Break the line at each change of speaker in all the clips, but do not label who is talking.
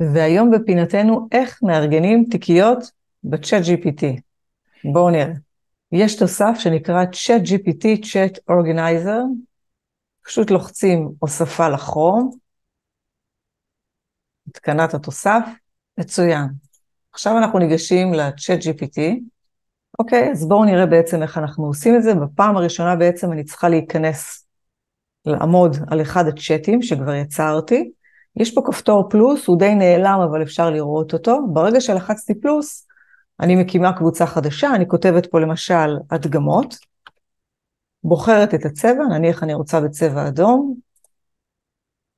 והיום בפינתנו איך מארגנים תיקיות בצ'אט GPT. בואו נראה. יש תוסף שנקרא צ'אט GPT, צ'אט אורגנייזר, פשוט לוחצים הוספה לכרום, התקנת התוסף, מצוין. עכשיו אנחנו ניגשים לצ'אט GPT. אוקיי, אז בואו נראה בעצם איך אנחנו עושים את זה. בפעם הראשונה בעצם אני צריכה להיכנס, לעמוד על אחד הצ'אטים שכבר יצרתי, יש פה כפתור פלוס, הוא די נעלם אבל אפשר לראות אותו. ברגע שלחצתי פלוס, אני מקימה קבוצה חדשה, אני כותבת פה למשל הדגמות, בוחרת את הצבע, נניח אני רוצה בצבע אדום,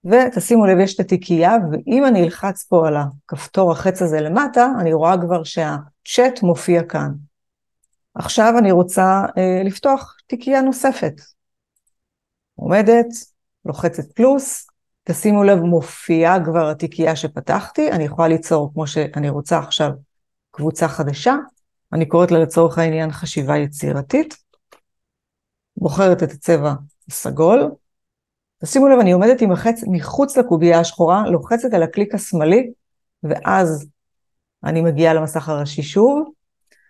ותשימו לב, יש את התיקייה, ואם אני אלחץ פה על הכפתור החץ הזה למטה, אני רואה כבר שהצ'אט מופיע כאן. עכשיו אני רוצה אה, לפתוח תיקייה נוספת. עומדת, לוחצת פלוס, תשימו לב, מופיעה כבר התיקייה שפתחתי, אני יכולה ליצור, כמו שאני רוצה עכשיו, קבוצה חדשה, אני קוראת לה לצורך העניין חשיבה יצירתית, בוחרת את הצבע הסגול, תשימו לב, אני עומדת עם החץ מחוץ לקובייה השחורה, לוחצת על הקליק השמאלי, ואז אני מגיעה למסך הראשי שוב.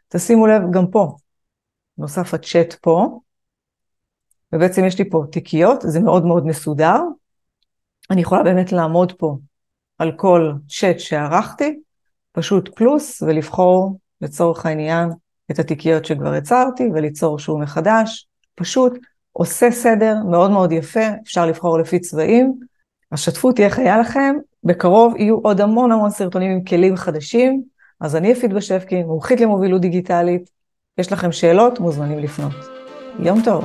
תשימו לב, גם פה, נוסף הצ'אט פה, ובעצם יש לי פה תיקיות, זה מאוד מאוד מסודר, אני יכולה באמת לעמוד פה על כל צ'אט שערכתי, פשוט פלוס, ולבחור לצורך העניין את התיקיות שכבר יצרתי וליצור שהוא מחדש. פשוט עושה סדר מאוד מאוד יפה, אפשר לבחור לפי צבעים. השתפות תהיה חיה לכם, בקרוב יהיו עוד המון המון סרטונים עם כלים חדשים, אז אני אפית בשבקין, מומחית למובילות דיגיטלית. יש לכם שאלות, מוזמנים לפנות. יום טוב.